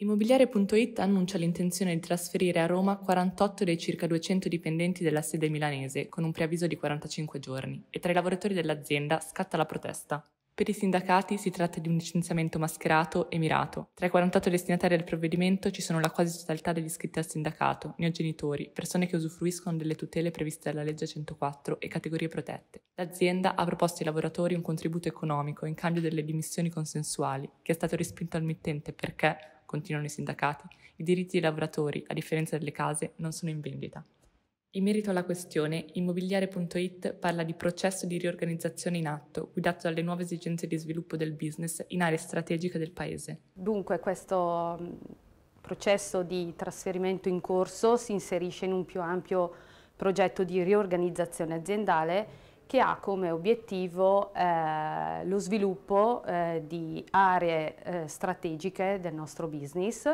Immobiliare.it annuncia l'intenzione di trasferire a Roma 48 dei circa 200 dipendenti della sede milanese con un preavviso di 45 giorni e tra i lavoratori dell'azienda scatta la protesta. Per i sindacati si tratta di un licenziamento mascherato e mirato. Tra i 48 destinatari del provvedimento ci sono la quasi totalità degli iscritti al sindacato, neogenitori, persone che usufruiscono delle tutele previste dalla legge 104 e categorie protette. L'azienda ha proposto ai lavoratori un contributo economico in cambio delle dimissioni consensuali, che è stato respinto al mittente perché continuano i sindacati, i diritti dei lavoratori, a differenza delle case, non sono in vendita. In merito alla questione, immobiliare.it parla di processo di riorganizzazione in atto, guidato dalle nuove esigenze di sviluppo del business in aree strategiche del Paese. Dunque, questo mm, processo di trasferimento in corso si inserisce in un più ampio progetto di riorganizzazione aziendale che ha come obiettivo eh, lo sviluppo eh, di aree eh, strategiche del nostro business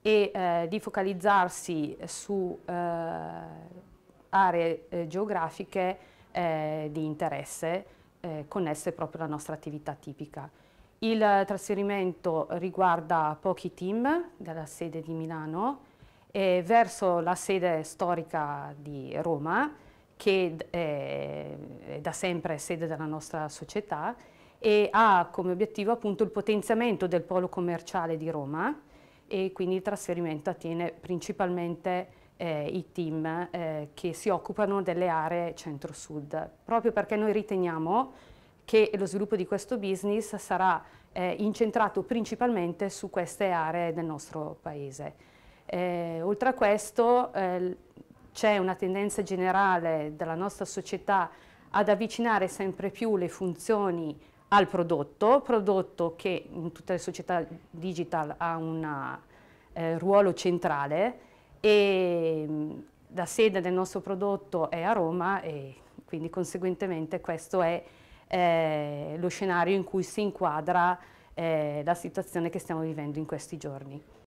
e eh, di focalizzarsi su eh, aree eh, geografiche di interesse connesse proprio alla nostra attività tipica. Il trasferimento riguarda pochi team della sede di Milano verso la sede storica di Roma, che eh, è da sempre sede della nostra società e ha come obiettivo appunto il potenziamento del polo commerciale di Roma e quindi il trasferimento attiene principalmente eh, i team eh, che si occupano delle aree centro-sud, proprio perché noi riteniamo che lo sviluppo di questo business sarà eh, incentrato principalmente su queste aree del nostro paese. Eh, oltre a questo eh, c'è una tendenza generale della nostra società ad avvicinare sempre più le funzioni al prodotto, prodotto che in tutte le società digital ha un eh, ruolo centrale e la sede del nostro prodotto è a Roma e quindi conseguentemente questo è eh, lo scenario in cui si inquadra eh, la situazione che stiamo vivendo in questi giorni.